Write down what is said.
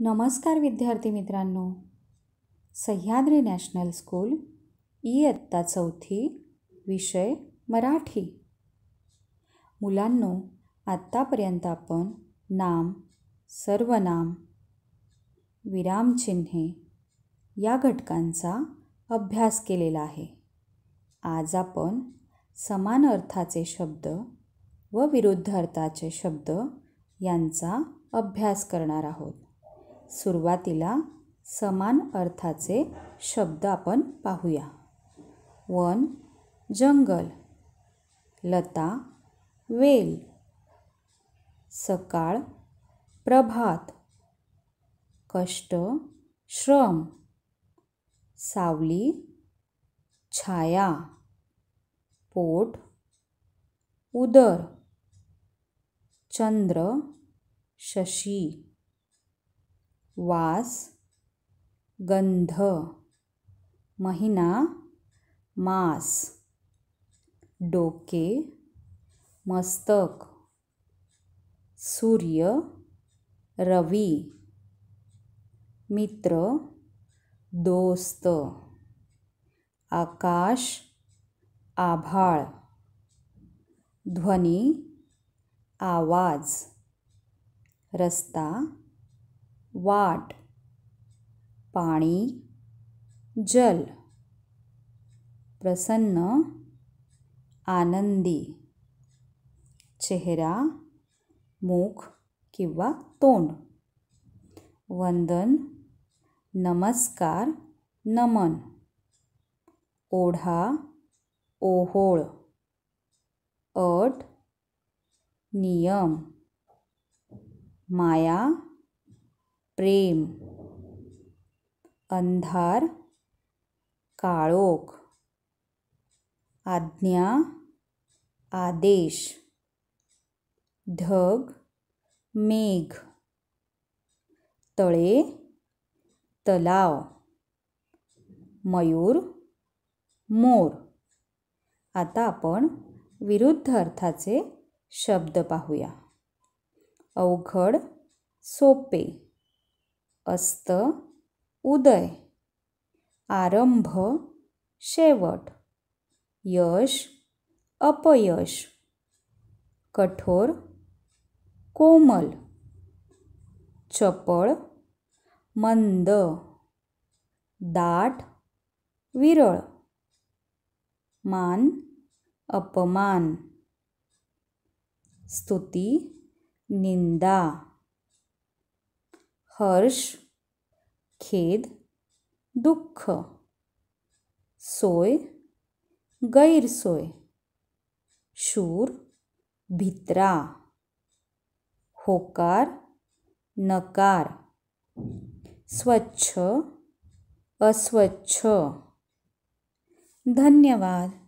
नमस्कार विद्यार्थी मित्रांनो सह्याद्री नॅशनल स्कूल इयत्ता चौथी विषय मराठी मुलांनो आत्तापर्यंत आपण नाम सर्वनाम विरामचिन्हे या घटकांचा अभ्यास केलेला आहे आज आपण समान अर्थाचे शब्द व विरुद्ध अर्थाचे शब्द यांचा अभ्यास करणार आहोत सुरुवातीला समान अर्थाचे शब्द आपण पाहूया वन जंगल लता वेल सकाळ प्रभात कष्ट श्रम सावली छाया पोट उदर चंद्र शशी वास गंध महिना मास, डोके मस्तक सूर्य रवी मित्र दोस्त आकाश आभाळ ध्वनी आवाज रस्ता वाट पाणी जल प्रसन्न आनंदी चेहरा मुख किंवा तोंड वंदन नमस्कार नमन ओढा ओहोळ अट नियम माया प्रेम अंधार काळोख आज्ञा आदेश ढग मेघ तळे तलाव मयूर मोर आता आपण विरुद्ध अर्थाचे शब्द पाहूया अवघड सोपे अस्त उदय आरंभ शेवट यश अपयश कठोर कोमल चपळ मंद दाट विरळ मान अपमान स्तुती निंदा हर्ष खेद दुख सोय गैरसोय शूर भित्रा होकार नकार स्वच्छ अस्वच्छ धन्यवाद